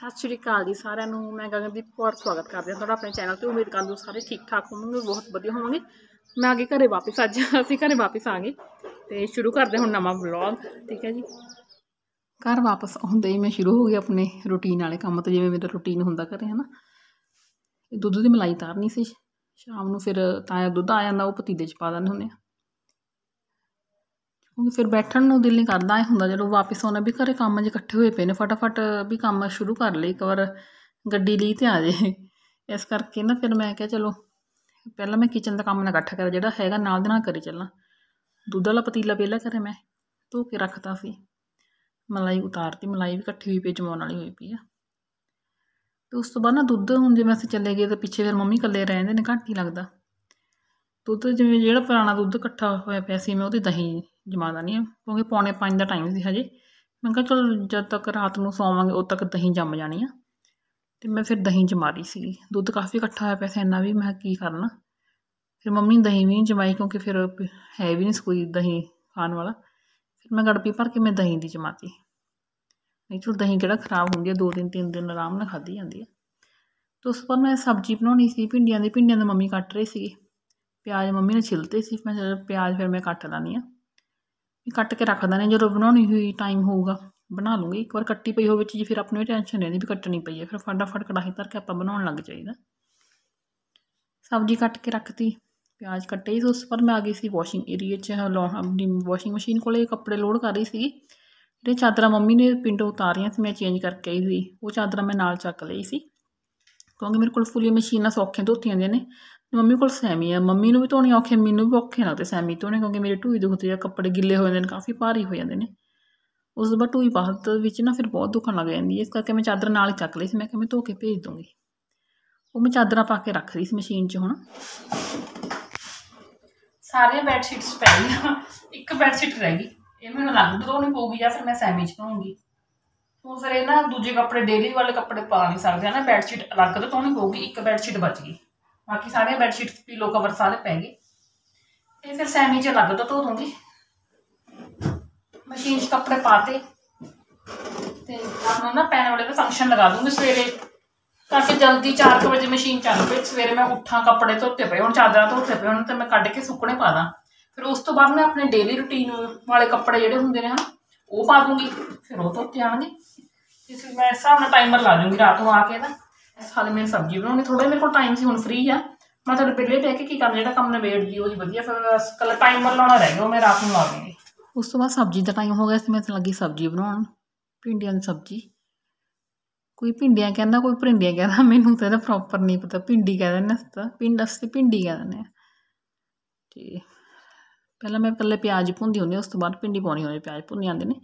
ਸਤਿ ਸ਼੍ਰੀ ਅਕਾਲ ਜੀ ਸਾਰਿਆਂ ਨੂੰ ਮੈਂ ਗਗਨਦੀਪ ਕੌਰ ਸਵਾਗਤ ਕਰਦੀ ਹਾਂ ਤੁਹਾਡਾ ਆਪਣੇ ਚੈਨਲ ਤੇ ਉਮੀਦ ਕਰਦੀ ਹਾਂ ਸਾਰੇ ਠੀਕ ਠਾਕ ਹੋਵੋਗੇ ਬਹੁਤ ਵਧੀਆ ਹੋਵੋਗੇ ਮੈਂ ਅੱਗੇ ਘਰੇ ਵਾਪਸ ਅੱਜ ਅਸੀਂ ਘਰੇ ਵਾਪਸ ਆ ਗਏ ਤੇ ਸ਼ੁਰੂ ਕਰਦੇ ਹੁਣ ਨਵਾਂ ਵਲੌਗ ਠੀਕ ਹੈ ਜੀ ਘਰ ਵਾਪਸ ਆਉਂਦੇ ਹੀ ਮੈਂ ਸ਼ੁਰੂ ਹੋ ਗਈ ਆਪਣੇ ਰੁਟੀਨ ਵਾਲੇ ਕੰਮ ਤੇ ਜਿਵੇਂ ਮੇਰਾ ਰੁਟੀਨ ਹੁੰਦਾ ਘਰੇ ਹਨਾ ਦੁੱਧ ਦੀ ਮਲਾਈ ਤਾਰਨੀ ਸੀ ਸ਼ਾਮ ਨੂੰ ਫਿਰ ਤਾਂ ਦੁੱਧ ਆ ਜਾਂਦਾ ਉਹ ਪਤੀਲੇ 'ਚ ਪਾ ਦਿੰਦੇ ਹੁੰਦੇ ਆ ਉਹ ਫਿਰ ਬੈਠਣ ਨੂੰ ਦਿਲ ਨਹੀਂ ਕਰਦਾ ਐ ਹੁੰਦਾ ਜਦੋਂ ਵਾਪਸ ਆਉਣਾ ਵੀ ਘਰੇ ਕੰਮ ਜੇ ਇਕੱਠੇ ਹੋਏ ਪਏ ਨੇ ਫਟਾਫਟ ਵੀ ਕੰਮ ਸ਼ੁਰੂ ਕਰ ਲਈ ਇੱਕ ਵਾਰ ਗੱਡੀ ਲਈ ਤੇ ਆ ਜੇ ਇਸ ਕਰਕੇ ਨਾ ਫਿਰ ਮੈਂ ਕਿਹਾ ਚਲੋ ਪਹਿਲਾਂ ਮੈਂ ਕਿਚਨ ਦਾ ਕੰਮ ਨਾ ਇਕੱਠਾ ਕਰ ਜਿਹੜਾ ਹੈਗਾ ਨਾਲ ਦੇ ਨਾਲ ਕਰੀ ਚੱਲਾਂ ਦੁੱਧ ਵਾਲਾ ਪਤੀਲਾ ਪਹਿਲਾਂ ਕਰੇ ਮੈਂ ਧੋ ਕੇ ਰੱਖਤਾ ਸੀ ਮਲਾਈ ਉਤਾਰਤੀ ਮਲਾਈ ਵੀ ਇਕੱਠੀ ਹੋਈ ਪਈ ਜਮਾਉਣ ਵਾਲੀ ਹੋਈ ਪਈ ਆ ਤੇ ਉਸ ਤੋਂ ਬਾਅਦ ਨਾ ਦੁੱਧ ਹੁਣ ਜਿਵੇਂ ਅਸੀਂ ਚਲੇ ਗਏ ਤਾਂ ਪਿੱਛੇ ਫਿਰ ਮੰਮੀ ਇਕੱਲੇ ਰਹਿੰਦੇ ਨੇ ਘੱਟ ਹੀ ਲੱਗਦਾ ਦੁੱਧ ਜਿਵੇਂ ਜਿਹੜਾ ਪੁਰਾਣਾ ਦੁੱਧ ਇਕੱਠਾ ਹੋਇਆ ਪਿਆ ਸੀ ਮੈਂ ਉਹਦੀ ਦਹੀਂ ਜਮਾਦਾ ਨਹੀਂ ਕਿਉਂਕਿ ਪੌਣੇ 5 ਦਾ ਟਾਈਮ ਸੀ ਹਜੇ ਮੈਂ ਕਿਹਾ ਚਲ ਜਦ ਤੱਕ ਰਾਤ ਨੂੰ ਸੌਵਾਂਗੇ ਉਦ ਤੱਕ ਦਹੀਂ ਜੰਮ ਜਾਣੀ ਆ ਤੇ ਮੈਂ ਫਿਰ ਦਹੀਂ ਜਮਾ ਲਈ ਸੀ ਦੁੱਧ ਕਾਫੀ ਇਕੱਠਾ ਹੋਇਆ ਪਿਆ ਸੀ ਇੰਨਾ ਵੀ ਮੈਂ ਕੀ ਕਰਨਾ ਫਿਰ ਮੰਮੀ ਦਹੀਂ ਵੀ ਨਹੀਂ ਜਮਾਈ ਕਿਉਂਕਿ ਫਿਰ ਹੈ ਵੀ ਨਹੀਂ ਕੋਈ ਦਹੀਂ ਖਾਣ ਵਾਲਾ ਫਿਰ ਮੈਂ ਗੜਪੀ ਭਰ ਕੇ ਮੈਂ ਦਹੀਂ ਦੀ ਜਮਾਤੀ ਨਹੀਂ ਚਲ ਦਹੀਂ ਕਿਹੜਾ ਖਰਾਬ ਹੁੰਦੀ ਆ ਦੋ ਦਿਨ ਤਿੰਨ ਦਿਨ ਆਰਾਮ ਨਾਲ ਖਾਧੀ ਜਾਂਦੀ ਆ ਤੇ ਉਸ ਪਰ ਮੈਂ ਸਬਜ਼ੀ ਬਣਾਉਣੀ ਸੀ ਭਿੰਡੀਆਂ ਦੀ ਭਿੰਡੀਆਂ ਦਾ ਮੰਮੀ ਕੱਟ ਰਹੀ ਸੀ ਪਿਆਜ਼ ਮੰਮੀ ਨੇ ਛਿਲਤੇ ਸੀ ਮੈਂ ਪਿਆਜ਼ ਫਿਰ ਮੈਂ ਕੱਟ ਲਾਨੀ ਆ ਇਹ ਕੱਟ ਕੇ ਰੱਖ ਦਾਂ ਜਦੋਂ ਬਣਾਉਣੀ ਹੋਈ ਟਾਈਮ ਹੋਊਗਾ ਬਣਾ ਲੂੰਗੀ ਇੱਕ ਵਾਰ ਕੱਟੀ ਪਈ ਹੋਵੇ ਵਿੱਚ ਜੀ ਫਿਰ ਆਪਣੀ ਟੈਨਸ਼ਨ ਰਹਿੰਦੀ ਵੀ ਕੱਟਣੀ ਪਈ ਹੈ ਫਿਰ ਫਟਾਫਟ ਕੜਾਹੀ ਧਰ ਕੇ ਆਪਾਂ ਬਣਾਉਣ ਲੱਗ ਜਾਈਦਾ ਸਬਜ਼ੀ ਕੱਟ ਕੇ ਰੱਖਤੀ ਪਿਆਜ਼ ਕੱਟੇ ਹੀ ਉਸ ਪਰ ਮੈਂ ਆ ਗਈ ਸੀ ਵਾਸ਼ਿੰਗ ਏਰੀਆ 'ਚ ਆਪਣੀ ਵਾਸ਼ਿੰਗ ਮਸ਼ੀਨ ਕੋਲੇ ਕੱਪੜੇ ਲੋਡ ਕਰ ਰਹੀ ਸੀ ਜਿਹੜੇ ਚਾਦਰਾਂ ਮੰਮੀ ਨੇ ਪਿੰਡੋਂ ਉਤਾਰੀਆਂ ਸੀ ਮੈਂ ਚੇਂਜ ਕਰਕੇ ਆਈ ਸੀ ਉਹ ਚਾਦਰਾਂ ਮੈਂ ਨਾਲ ਚੱਕ ਲਈ ਸੀ ਕਿਉਂਕਿ ਮੇਰੇ ਕੋਲ ਫੁੱਲੀ ਮਸ਼ੀਨਾਂ ਸੌਖੇ ਧੋਤੀਆਂ ਦੀਆਂ ਨੇ ਮੰਮੀ ਕੋਲ ਸੈਮੀ ਆ ਮੰਮੀ ਨੂੰ ਵੀ ਧੋਣੀ ਔਖੇ ਮੈਨੂੰ ਵੀ ਔਖੇ ਲੱਗਦੇ ਸੈਮੀ ਧੋਣੇ ਕਿਉਂਕਿ ਮੇਰੇ ਢੂਈ ਦੁਖਦੀ ਆ ਕੱਪੜੇ ਗਿੱਲੇ ਹੋ ਜਾਂਦੇ ਨੇ ਕਾਫੀ ਭਾਰੀ ਹੋ ਜਾਂਦੇ ਨੇ ਉਸ ਤੋਂ ਬਾਅਦ ਢੂਈ ਬਾਅਦ ਵਿੱਚ ਨਾ ਫਿਰ ਬਹੁਤ ਦੁਖਣ ਲੱਗ ਜਾਂਦੀ ਹੈ ਇਸ ਕਰਕੇ ਮੈਂ ਚਾਦਰ ਨਾਲ ਚੱਕ ਲਈ ਸੀ ਮੈਂ ਕਿਹਾ ਮੈਂ ਧੋ ਕੇ ਭੇਜ ਦੂੰਗੀ ਉਹ ਮੈਂ ਚਾਦਰਾਂ ਪਾ ਕੇ ਰੱਖ ਰਹੀ ਸੀ ਮਸ਼ੀਨ 'ਚ ਹੁਣ ਸਾਰੇ ਬੈੱਡ ਸ਼ੀਟਸ ਪੈ ਗਏ ਇੱਕ ਬੈੱਡ ਸ਼ੀਟ ਰਹਿ ਗਈ ਇਹ ਮੈਨੂੰ ਅਲੱਗ ਧੋਣੀ ਪਊਗੀ ਜਾਂ ਫਿਰ ਮੈਂ ਸੈਮੀ 'ਚ ਪਾਉਂਗੀ ਉਹ ਫਿਰ ਇਹ ਨਾ ਦੂਜੇ ਕੱਪੜੇ ਡੇਲੀ ਵਾਲੇ ਕੱਪੜੇ ਪਾ ਨਹੀਂ ਸਕਦੇ ਨਾ ਬੈੱਡ ਸ਼ੀਟ ਅਲੱਗ ਧੋਣੀ ਪਊਗੀ ਇੱਕ ਬੈੱਡ ਸ਼ੀਟ ਬਚ ਗਈ ਬਾਕੀ ਸਾਰੇ ਬੈੱਡ ਸ਼ੀਟਸ ਪੀਲੋ ਕਵਰ ਸਾਰੇ ਪੈ ਗਏ ਇਹ ਫਿਰ ਸੈਮੀ ਚ ਲੱਗ ਤੋ ਧੋ ਦੂੰਗੀ ਮਸ਼ੀਨ 'ਚ ਕੱਪੜੇ ਪਾਤੇ ਤੇ ਆਪਣਾ ਨਾ ਪੈਣ ਵਾਲੇ ਦਾ ਫੰਕਸ਼ਨ ਲਗਾ ਦੂੰਗੀ ਸਵੇਰੇ ਤਾਂ ਕਿ ਜਲਦੀ 4 ਵਜੇ ਮਸ਼ੀਨ ਚੱਲ ਪਏ ਸਵੇਰੇ ਮੈਂ ਉੱਠਾਂ ਕੱਪੜੇ ਧੋਤੇ ਪਏ ਹੁਣ ਚਾਦਰਾਂ ਧੋਤੇ ਪਏ ਹੁਣ ਤੇ ਮੈਂ ਕੱਢ ਕੇ ਸੁੱਕਣੇ ਪਾ ਦਾਂ ਫਿਰ ਉਸ ਤੋਂ ਬਾਅਦ ਮੈਂ ਆਪਣੇ ਡੇਲੀ ਰੁਟੀਨ ਵਾਲੇ ਕੱਪੜੇ ਜਿਹੜੇ ਹੁੰਦੇ ਨੇ ਹਨ ਉਹ ਪਾ ਦੂੰਗੀ ਫਿਰ ਉਹ ਧੋਤੇ ਆਣਗੇ ਇਸ ਲਈ ਮੈਂ ਸਾਹਮਣੇ ਟਾਈਮਰ ਲਾ ਦੂੰਗੀ ਰਾਤ ਨੂੰ ਆ ਕੇ ਨਾ ਇਸ ਹਾਲੇ ਮੈਂ ਸਬਜ਼ੀ ਬਣਾਉਣੀ ਥੋੜਾ ਮੇਰੇ ਕੋਲ ਟਾਈਮ ਸੀ ਹੁਣ ਫ੍ਰੀ ਆ ਮੈਂ ਤੁਹਾਡੇ ਬਿੱਲੇ ਪੈ ਕੇ ਕੀ ਕਰਨਾ ਜਿਹੜਾ ਕੰਮ ਨਿਬੇੜ ਦੀ ਉਹੀ ਵਧੀਆ ਫਿਰ ਕੱਲ ਟਾਈਮਰ ਲਾਉਣਾ ਰਹਿ ਗਿਆ ਮੈਂ ਰਾਤ ਨੂੰ ਲਾ ਦੇਣੀ ਉਸ ਤੋਂ ਬਾਅਦ ਸਬਜ਼ੀ ਦਾ ਟਾਈਮ ਹੋ ਗਿਆ ਸੀ ਮੈਂ ਤਾਂ ਲੱਗੀ ਸਬਜ਼ੀ ਬਣਾਉਣ ਭਿੰਡੀਆਂ ਦੀ ਸਬਜ਼ੀ ਕੋਈ ਭਿੰਡੀਆਂ ਕਹਿੰਦਾ ਕੋਈ ਭਿੰਡੀਆਂ ਕਹਿੰਦਾ ਮੈਨੂੰ ਤਾਂ ਇਹਦਾ ਪ੍ਰੋਪਰ ਨਹੀਂ ਪਤਾ ਭਿੰਡੀ ਕਹਿੰਦੇ ਨੇ ਤਾਂ ਪਿੰਡ ਅਸੀਂ ਭਿੰਡੀ ਕਹਿੰਦੇ ਨੇ ਤੇ ਪਹਿਲਾਂ ਮੈਂ ਪਹਿਲੇ ਪਿਆਜ਼ ਭੁੰਦੀ ਹੁੰਦੀ ਉਸ ਤੋਂ ਬਾਅਦ ਭਿੰਡੀ ਪਾਉਣੀ ਹੁੰਦੀ ਪਿਆਜ਼ ਭੁੰਨੀ ਜਾਂਦੇ ਨੇ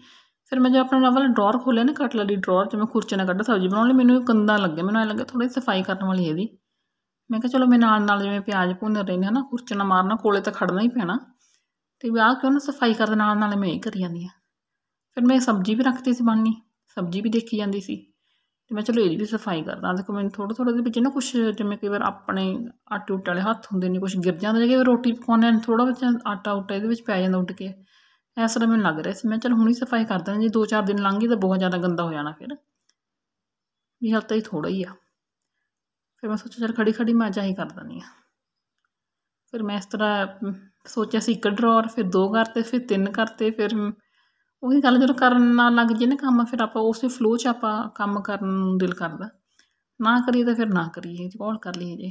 ਫਿਰ ਮੈਂ ਜੇ ਆਪਣਾ ਨਵਲ ਡਰਾਅਰ ਖੋਲੇ ਨਾ ਕਟਲਰੀ ਦੀ ਡਰਾਅਰ 'ਚ ਮੈਂ ਖੁਰਚੇ ਨਾਲ ਕੱਢਾ ਸਬਜ਼ੀ ਬਣਾਉਣ ਲਈ ਮੈਨੂੰ ਕੰਦਾ ਲੱਗੇ ਮੈਨੂੰ ਐ ਲੱਗੇ ਥੋੜੀ ਸਫਾਈ ਕਰਨ ਵਾਲੀ ਇਹਦੀ ਮੈਂ ਕਿਹਾ ਚਲੋ ਮੈਂ ਨਾਲ ਨਾਲ ਜਿਵੇਂ ਪਿਆਜ਼ ਭੁੰਨ ਰਹੇ ਨੇ ਨਾ ਖੁਰਚੇ ਨਾਲ ਮਾਰਨਾ ਕੋਲੇ ਤਾਂ ਖੜਨਾ ਹੀ ਪੈਣਾ ਤੇ ਵੀ ਆ ਕਿਉਂ ਨਾ ਸਫਾਈ ਕਰਦੇ ਨਾਲ ਨਾਲ ਮੈਂ ਇਹ ਕਰੀ ਜਾਂਦੀ ਆ ਫਿਰ ਮੈਂ ਸਬਜ਼ੀ ਵੀ ਰੱਖਤੀ ਸੀ ਬਣਨੀ ਸਬਜ਼ੀ ਵੀ ਦੇਖੀ ਜਾਂਦੀ ਸੀ ਤੇ ਮੈਂ ਚਲੋ ਇਹਦੀ ਵੀ ਸਫਾਈ ਕਰਦਾ ਦੇਖੋ ਮੈਨੂੰ ਥੋੜਾ ਥੋੜਾ ਦੇ ਵਿੱਚ ਨਾ ਕੁਝ ਜਿਵੇਂ ਕਈ ਵਾਰ ਆਪਣੇ ਆਟੇ ਉੱਟ ਵਾਲੇ ਹੱਥ ਹੁੰਦੇ ਨੇ ਕੁਝ ਗਿਰ ਜਾਂਦਾ ਜੇ ਰੋਟੀ ਪਕਾਉਣੇ ਥੋੜਾ ਵਿੱਚ ਆਟਾ ਉੱਟ ਇਹਦੇ ਵਿੱਚ ਪੈ ਜਾਂਦਾ ਉੱਟ ਕੇ ਇਸ ਤਰ੍ਹਾਂ ਮੈਨੂੰ ਲੱਗ ਰਿਹਾ ਸੀ ਮੈਂ ਚਲ ਹੁਣੀ ਸਫਾਈ ਕਰ ਦਾਂ ਜੇ 2-4 ਦਿਨ ਲੰਘ ਗਏ ਤਾਂ ਬਹੁਤ ਜ਼ਿਆਦਾ ਗੰਦਾ ਹੋ ਜਾਣਾ ਫਿਰ ਵੀ ਹਲਤਾ ਹੀ ਥੋੜਾ ਹੀ ਆ ਫਿਰ ਮੈਂ ਸੋਚਿਆ ਚਲ ਖੜੀ ਖੜੀ ਮੈਂ ਅੱਜ ਆਹੀ ਕਰ ਦਾਂਨੀ ਆ ਫਿਰ ਮੈਂ ਇਸ ਤਰ੍ਹਾਂ ਸੋਚਿਆ ਸੀ ਇੱਕ ਡਰਾਅਰ ਫਿਰ ਦੋ ਕਰਤੇ ਫਿਰ ਤਿੰਨ ਕਰਤੇ ਫਿਰ ਉਹੀ ਗੱਲ ਜਦੋਂ ਕਰਨ ਨਾਲ ਲੱਗ ਜੇ ਨਾ ਕੰਮ ਫਿਰ ਆਪਾਂ ਉਸੇ ਫਲੋ 'ਚ ਆਪਾਂ ਕੰਮ ਕਰਨ ਨੂੰ ਦਿਲ ਕਰਦਾ ਨਾ ਕਰੀਏ ਤਾਂ ਫਿਰ ਨਾ ਕਰੀਏ ਜੀ ਕੋਲ ਕਰ ਲਈਏ ਜੇ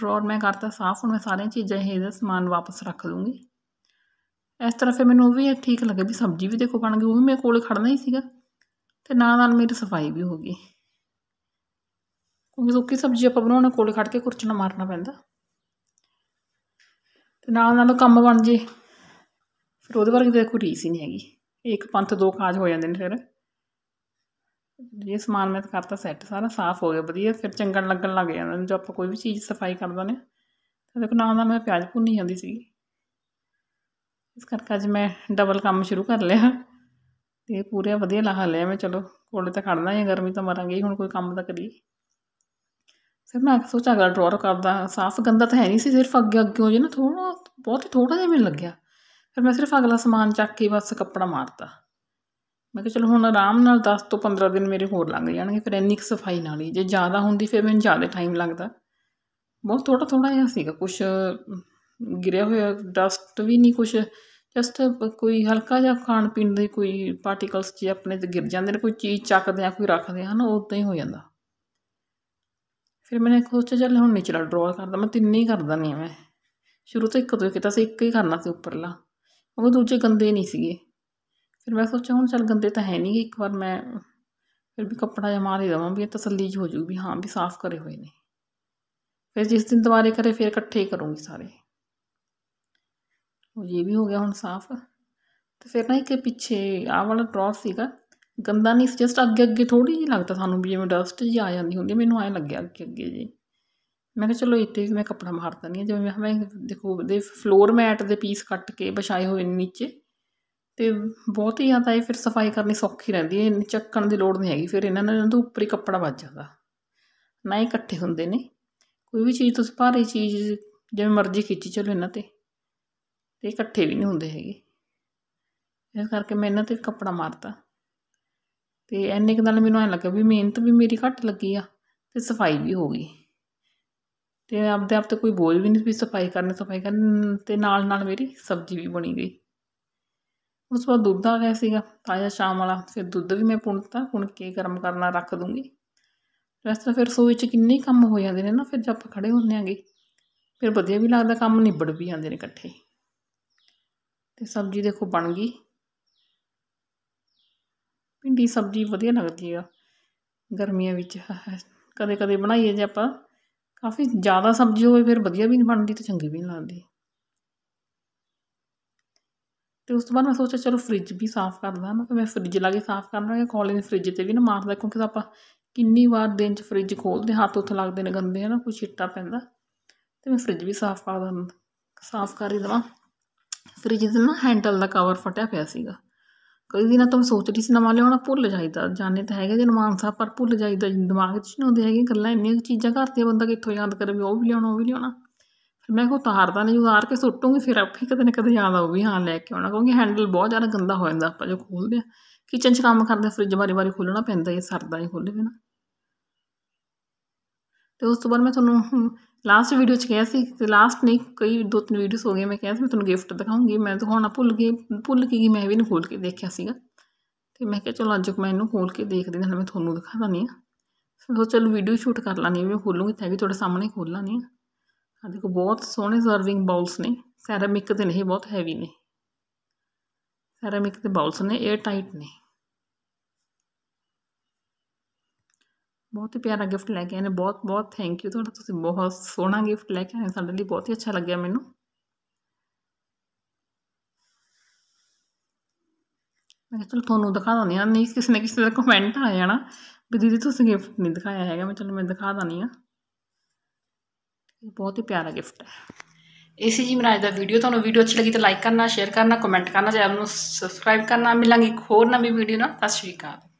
ਡਰਾਅਰ ਮੈਂ ਕਰਤਾ ਸਾਫ਼ ਹੁਣ ਮੈਂ ਸਾਰੀਆਂ ਚੀਜ਼ਾਂ ਇਹਦਾ ਸਮਾਨ ਵਾਪਸ ਰੱਖ ਦੂੰਗੀ ਇਸ ਤਰ੍ਹਾਂ ਫਿਰ ਮੈਨੂੰ ਉਹ ਵੀ ਠੀਕ ਲੱਗਿਆ ਵੀ ਸਬਜ਼ੀ ਵੀ ਦੇਖੋ ਬਣ ਗਈ ਉਹ ਵੀ ਮੇਰੇ ਕੋਲ ਖੜਨਾ ਹੀ ਸੀਗਾ ਤੇ ਨਾਲ ਨਾਲ ਮੇਰੀ ਸਫਾਈ ਵੀ ਹੋ ਗਈ ਕਿਉਂਕਿ ਸੁੱਕੀ ਸਬਜ਼ੀ ਆਪਾਂ ਬਣਾਉਣਾ ਕੋਲੇ ਖੜ ਕੇ ਕੁਰਚਣਾ ਮਾਰਨਾ ਪੈਂਦਾ ਤੇ ਨਾਲ ਨਾਲ ਕੰਮ ਬਣ ਜੇ ਫਿਰ ਉਹਦੇ ਵਰਗੀ ਦੇਖੋ ਰੀਸ ਹੀ ਨਹੀਂ ਹੈਗੀ ਇੱਕ ਪੰਥ ਦੋ ਕਾਜ ਹੋ ਜਾਂਦੇ ਨੇ ਫਿਰ ਜੇ ਸਮਾਨ ਮੈਂ ਕਰਤਾ ਸੈੱਟ ਸਾਰਾ ਸਾਫ਼ ਹੋ ਗਿਆ ਵਧੀਆ ਫਿਰ ਚੰਗਣ ਲੱਗਣ ਲੱਗ ਜਾਂਦਾ ਜਦੋਂ ਆਪਾਂ ਕੋਈ ਵੀ ਚੀਜ਼ ਸਫਾਈ ਕਰ ਨੇ ਤਾਂ ਦੇਖੋ ਨਾਲ ਨਾਲ ਮੈਂ ਪਿਆਜ਼ ਭੁੰਨੀ ਜਾਂਦੀ ਸੀਗੀ ਇਸ ਕਰਕੇ ਅੱਜ ਮੈਂ ਡਬਲ ਕੰਮ ਸ਼ੁਰੂ ਕਰ ਲਿਆ ਤੇ ਪੂਰੇ ਵਧੀਆ ਲਾਹਾ ਲਿਆ ਮੈਂ ਚਲੋ ਕੋਲੇ ਤਾਂ ਖੜਨਾ ਹੀ ਗਰਮੀ ਤਾਂ ਮਰਾਂਗੇ ਹੁਣ ਕੋਈ ਕੰਮ ਤਾਂ ਕਰੀ ਫਿਰ ਮੈਂ ਸੋਚਿਆ ਗਾ ਡਰਾਅਰ ਕਰਦਾ ਸਾਫ਼ ਗੰਦਾ ਤਾਂ ਹੈ ਨਹੀਂ ਸੀ ਸਿਰਫ ਅੱਗੇ ਅੱਗੇ ਜੇ ਨਾ ਥੋੜਾ ਬਹੁਤ ਹੀ ਥੋੜਾ ਜਿਹਾ ਮੈਨ ਲੱਗਿਆ ਫਿਰ ਮੈਂ ਸਿਰਫ ਅਗਲਾ ਸਮਾਨ ਚੱਕ ਕੇ ਬਸ ਕੱਪੜਾ ਮਾਰਤਾ ਮੈਂ ਕਿਹਾ ਚਲੋ ਹੁਣ ਆਰਾਮ ਨਾਲ 10 ਤੋਂ 15 ਦਿਨ ਮੇਰੇ ਹੋਰ ਲੰਘ ਜਾਣਗੇ ਫਿਰ ਇੰਨੀ ਕੁ ਸਫਾਈ ਨਾਲ ਹੀ ਜੇ ਜ਼ਿਆਦਾ ਹੁੰਦੀ ਫਿਰ ਮੈਨੂੰ ਜ਼ਿਆਦਾ ਟਾਈਮ ਲੱਗਦਾ ਬਹੁਤ ਥੋੜਾ ਥੋੜਾ ਜਿਹਾ ਸੀਗਾ ਕੁਝ ਗਿਰਿਆ ਹੋਇਆ ਡਸਟ ਵੀ ਨਹੀਂ ਕੁਛ ਜਸਟ ਕੋਈ ਹਲਕਾ ਜਿਹਾ ਖਾਣ ਪੀਣ ਦੇ ਕੋਈ ਪਾਰਟੀਕਲਸ ਜੀ ਆਪਣੇ ਤੇ ਗਿਰ ਜਾਂਦੇ ਨੇ ਕੋਈ ਚੀਜ਼ ਚੱਕਦੇ ਆ ਕੋਈ ਰੱਖਦੇ ਆ ਨਾ ਉਦਾਂ ਹੀ ਹੋ ਜਾਂਦਾ ਫਿਰ ਮੈਨੇ ਸੋਚਿਆ ਚੱਲ ਹੁਣ ਨਿਚਲਾ ਡਰਾਅ ਕਰਦਾ ਮੈਂ ਤਿੰਨੇ ਹੀ ਕਰਦਾ ਨਹੀਂ ਮੈਂ ਸ਼ੁਰੂ ਤੋਂ ਇੱਕ ਤੋਂ ਕੀਤਾ ਸੀ ਇੱਕ ਹੀ ਕਰਨਾ ਸੀ ਉੱਪਰਲਾ ਉਹ ਦੂਜੇ ਗੰਦੇ ਨਹੀਂ ਸੀਗੇ ਫਿਰ ਮੈਂ ਸੋਚਿਆ ਹੁਣ ਚੱਲ ਗੰਦੇ ਤਾਂ ਹੈ ਨਹੀਂ ਇੱਕ ਵਾਰ ਮੈਂ ਫਿਰ ਵੀ ਕੱਪੜਾ ਜਮਾ ਦੇ ਦਵਾਂ ਵੀ ਤਸੱਲੀ ਹੋ ਜੂ ਵੀ ਹਾਂ ਵੀ ਸਾਫ਼ ਕਰੇ ਹੋਏ ਨੇ ਫਿਰ ਜਿਸ ਦਿਨ ਦੁਬਾਰੇ ਕਰੇ ਫਿਰ ਇਕੱਠੇ ਹੀ ਕਰੂੰਗੀ ਸਾਰੇ ਉਹ ਇਹ ਵੀ ਹੋ ਗਿਆ ਹੁਣ ਸਾਫ਼ ਤੇ ਫਿਰ ਨਾ ਇੱਕ ਪਿੱਛੇ ਆ ਵਾਲਾ ਡਰੋਰ ਸੀਗਾ ਗੰਦਾ ਨਹੀਂ ਜਸਟ ਅੱਗੇ ਅੱਗੇ ਥੋੜੀ ਜਿਹੀ ਲੱਗਦਾ ਸਾਨੂੰ ਵੀ ਜਿਵੇਂ ਡਸਟ ਜੀ ਆ ਜਾਂਦੀ ਹੁੰਦੀ ਮੈਨੂੰ ਐ ਲੱਗਿਆ ਅੱਗੇ ਅੱਗੇ ਜੀ ਮੈਂ ਕਿਹਾ ਚਲੋ ਇੱਥੇ ਵੀ ਮੈਂ ਕੱਪੜਾ ਮਾਰ ਦਿੰਦੀ ਹਾਂ ਜਿਵੇਂ ਮੈਂ ਦੇਖੋ ਦੇ ਫਲੋਰ ਮੈਟ ਦੇ ਪੀਸ ਕੱਟ ਕੇ ਵਿਛਾਏ ਹੋਏ ਨੇ ਨੀਚੇ ਤੇ ਬਹੁਤ ਹੀ ਜ਼ਿਆਦਾ ਇਹ ਫਿਰ ਸਫਾਈ ਕਰਨੀ ਸੌਖੀ ਰਹਿੰਦੀ ਹੈ ਚੱਕਣ ਦੀ ਲੋੜ ਨਹੀਂ ਹੈਗੀ ਫਿਰ ਇਹਨਾਂ ਨਾਲ ਤਾਂ ਉੱਪਰ ਹੀ ਕੱਪੜਾ ਵੱਜ ਜਾਂਦਾ ਨਾ ਇਕੱਠੇ ਹੁੰਦੇ ਨੇ ਕੋਈ ਵੀ ਚੀਜ਼ ਤੁਸੀਂ ਭਾਰੀ ਚੀਜ਼ ਜਿਵੇਂ ਮਰਜ਼ੀ ਖਿੱਚੀ ਚਲੋ ਇਹਨਾਂ ਤੇ ਤੇ ਇਕੱਠੇ ਵੀ ਨਹੀਂ ਹੁੰਦੇ ਹੈਗੇ ਇਸ ਕਰਕੇ ਮੈਂ ਇਹਨਾਂ 'ਤੇ ਕੱਪੜਾ ਮਾਰਤਾ ਤੇ ਐਨੇ ਕ ਨਾਲ ਮੈਨੂੰ ਐ ਲੱਗਾ ਵੀ ਮਿਹਨਤ ਵੀ ਮੇਰੀ ਘੱਟ ਲੱਗੀ ਆ ਤੇ ਸਫਾਈ ਵੀ ਹੋ ਗਈ ਤੇ ਆਪਦੇ ਆਪ 'ਤੇ ਕੋਈ ਬੋਝ ਵੀ ਨਹੀਂ ਵੀ ਸਫਾਈ ਕਰਨੀ ਸਫਾਈ ਕਰਨ ਤੇ ਨਾਲ ਨਾਲ ਮੇਰੀ ਸਬਜ਼ੀ ਵੀ ਬਣੀ ਗਈ ਉਸ ਤੋਂ ਬਾਅਦ ਦੁੱਧ ਆ ਗਿਆ ਸੀਗਾ ਤਾਜ਼ਾ ਸ਼ਾਮ ਵਾਲਾ ਫਿਰ ਦੁੱਧ ਵੀ ਮੈਂ ਪੁਣਤਾ ਹੁਣ ਕੇ ਗਰਮ ਕਰਨਾ ਰੱਖ ਦੂੰਗੀ ਇਸ ਤਰ੍ਹਾਂ ਫਿਰ ਸੋਈ 'ਚ ਕਿੰਨੇ ਕੰਮ ਹੋ ਜਾਂਦੇ ਨੇ ਨਾ ਫਿਰ ਜਦ ਆਪਾਂ ਖੜੇ ਹੁੰਦੇ ਆਂਗੇ ਫਿਰ ਵਧੀਆ ਵੀ ਲੱਗਦਾ ਕੰਮ ਨਿਬੜ ਵੀ ਜਾਂਦੇ ਨੇ ਇਕੱਠੇ ਤੇ ਸਬਜ਼ੀ ਦੇਖੋ ਬਣ ਗਈ ਭਿੰਡੀ ਸਬਜ਼ੀ ਵਧੀਆ ਲੱਗਦੀ ਆ ਗਰਮੀਆਂ ਵਿੱਚ ਕਦੇ ਕਦੇ ਬਣਾਈਏ ਜੇ ਆਪਾਂ ਕਾਫੀ ਜ਼ਿਆਦਾ ਸਬਜ਼ੀ ਹੋਵੇ ਫਿਰ ਵਧੀਆ ਵੀ ਨਹੀਂ ਬਣਦੀ ਤੇ ਚੰਗੀ ਵੀ ਨਹੀਂ ਲੱਗਦੀ ਤੇ ਉਸ ਤੋਂ ਬਾਅਦ ਮੈਂ ਸੋਚਿਆ ਚਲੋ ਫ੍ਰਿਜ ਵੀ ਸਾਫ਼ ਕਰ ਲਵਾਂ ਕਿ ਮੈਂ ਫ੍ਰਿਜ ਲਾ ਕੇ ਸਾਫ਼ ਕਰਨਾ ਕੋਲੇ ਦੇ ਫ੍ਰਿਜ ਤੇ ਵੀ ਨਾ ਮਾਰਦਾ ਕਿਉਂਕਿ ਆਪਾਂ ਕਿੰਨੀ ਵਾਰ ਦਿਨ 'ਚ ਫ੍ਰਿਜ ਖੋਲਦੇ ਹੱਥ ਉੱਥੇ ਲੱਗਦੇ ਨੇ ਗੰਦੇ ਹਨਾ ਕੋਈ ਛਿੱਟਾ ਪੈਂਦਾ ਤੇ ਮੈਂ ਫ੍ਰਿਜ ਵੀ ਸਾਫ਼ ਕਰ ਦਵਾਂ ਸਾਫ਼ ਕਰ ਹੀ ਦਵਾਂ ਫ੍ਰਿਜ ਦੇ ਨਾ ਹੈਂਡਲ ਦਾ ਕਵਰ ਫਟਿਆ ਪਿਆ ਸੀਗਾ ਕਈ ਦਿਨਾਂ ਤੋਂ ਸੋਚ ਰਹੀ ਸੀ ਨਵਾਂ ਲਿਆਉਣਾ ਭੁੱਲ ਜਾਈਦਾ ਜਾਣੇ ਤਾਂ ਹੈਗਾ ਜੇ ਨਵਾਂ ਸਾਹਿਬ ਪਰ ਭੁੱਲ ਜਾਈਦਾ ਦਿਮਾਗ 'ਚ ਨਹੀਂ ਹੁੰਦੇ ਹੈਗੇ ਗੱਲਾਂ ਇੰਨੀਆਂ ਚੀਜ਼ਾਂ ਕਰਦੇ ਬੰਦਾ ਕਿੱਥੋਂ ਯਾਦ ਕਰੇ ਵੀ ਉਹ ਵੀ ਲਿਆਉਣਾ ਉਹ ਵੀ ਲਿਆਉਣਾ ਫਿਰ ਮੈਂ ਕਿਹਾ ਉਤਾਰਦਾ ਨਹੀਂ ਉਤਾਰ ਕੇ ਸੁੱਟੂਗੀ ਫਿਰ ਆਪੇ ਕਦੇ ਨਾ ਕਦੇ ਯਾਦ ਆਊਗੀ ਹਾਂ ਲੈ ਕੇ ਆਉਣਾ ਕਿਉਂਕਿ ਹੈਂਡਲ ਬਹੁਤ ਜ਼ਿਆਦਾ ਗੰਦਾ ਹੋ ਜਾਂਦਾ ਆਪਾਂ ਜੋ ਖੋਲਦੇ ਆ ਕਿਚਨ 'ਚ ਕੰਮ ਕਰਦੇ ਫ੍ਰਿਜ ਵਾਰੀ-ਵਾਰੀ ਖੋਲਣਾ ਪੈਂਦਾ ਇਹ ਸਰਦਾ ਹੀ ਖੋਲੇ ਬਿਨਾ ਤੇ ਉਸ ਤੋਂ ਬਾਅਦ ਮੈਂ ਤੁਹਾਨੂੰ ਲਾਸਟ ਵੀਡੀਓ 'ਚ ਕਿਹਾ ਸੀ ਤੇ ਲਾਸਟ ਨਹੀਂ ਕਈ ਦੋ ਤਿੰਨ ਵੀਡੀਓਸ ਹੋ ਗਏ ਮੈਂ ਕਿਹਾ ਸੀ ਮੈਂ ਤੁਹਾਨੂੰ ਗਿਫਟ ਦਿਖਾਉਂਗੀ ਮੈਂ ਤਾਂ ਹੁਣ ਭੁੱਲ ਗਈ ਭੁੱਲ ਗਈ ਮੈਂ ਵੀ ਨਹੀਂ ਖੋਲ ਕੇ ਦੇਖਿਆ ਸੀਗਾ ਤੇ ਮੈਂ ਕਿਹਾ ਚਲੋ ਅੱਜ ਮੈਂ ਇਹਨੂੰ ਖੋਲ ਕੇ ਦੇਖਦੀ ਹਾਂ ਮੈਂ ਤੁਹਾਨੂੰ ਦਿਖਾ ਦਾਨੀ ਆ ਸੋ ਚਲੋ ਵੀਡੀਓ ਸ਼ੂਟ ਕਰ ਲਾਨੀ ਵੀ ਖੋਲੂਗੀ ਤਾਂ ਵੀ ਤੁਹਾਡੇ ਸਾਹਮਣੇ ਖੋਲ ਲਾਨੀ ਆ ਦੇਖੋ ਬਹੁਤ ਸੋਹਣੇ ਸਰਵਿੰਗ ਬਾਉਲਸ ਨੇ ਸੈਰਾਮਿਕ ਤੇ ਨਹੀਂ ਬਹੁਤ ਹੈਵੀ ਨੇ ਸੈਰਾਮਿਕ ਦੇ ਬਾਉਲਸ ਨੇ 에ਅਰ ਟਾਈਟ ਨੇ ਬਹੁਤ ਹੀ ਪਿਆਰਾ ਗਿਫਟ ਲੈ ਕੇ ਆਏ ਨੇ ਬਹੁਤ ਬਹੁਤ ਥੈਂਕ ਯੂ ਤੁਹਾਡਾ ਤੁਸੀਂ ਬਹੁਤ ਸੋਹਣਾ ਗਿਫਟ ਲੈ ਕੇ ਆਏ ਸਾਡੇ ਲਈ ਬਹੁਤ ਹੀ ਅੱਛਾ ਲੱਗਿਆ ਮੈਨੂੰ ਮੈਂ ਕਿਹਾ ਚਲੋ ਤੁਹਾਨੂੰ ਦਿਖਾ ਦਿੰਦੀ ਆ ਨਹੀਂ ਕਿਸੇ ਨੇ ਕਿਸੇ ਦਾ ਕਮੈਂਟ ਆ ਜਾਣਾ ਵੀ ਦੀਦੀ ਤੁਸੀਂ ਗਿਫਟ ਨਹੀਂ ਦਿਖਾਇਆ ਹੈਗਾ ਮੈਂ ਚਲੋ ਮੈਂ ਦਿਖਾ ਦਿੰਦੀ ਆ ਬਹੁਤ ਹੀ ਪਿਆਰਾ ਗਿਫਟ ਹੈ ਇਸੇ ਜੀ ਮਰਾਜ ਦਾ ਵੀਡੀਓ ਤੁਹਾਨੂੰ ਵੀਡੀਓ ਅੱਛੀ ਲੱਗੀ ਤਾਂ ਲਾਈਕ ਕਰਨਾ ਸ਼ੇਅਰ ਕਰਨਾ ਕਮੈਂਟ ਕਰਨਾ ਆਪ ਨੂੰ ਸਬਸਕ੍ਰਾਈਬ ਕਰਨਾ ਮਿਲਾਂਗੇ ਇੱਕ ਹੋਰ ਨਵੀਂ ਵੀਡੀਓ ਨਾਲ ਸਤਿ ਸ਼੍ਰੀ ਅਕਾਲ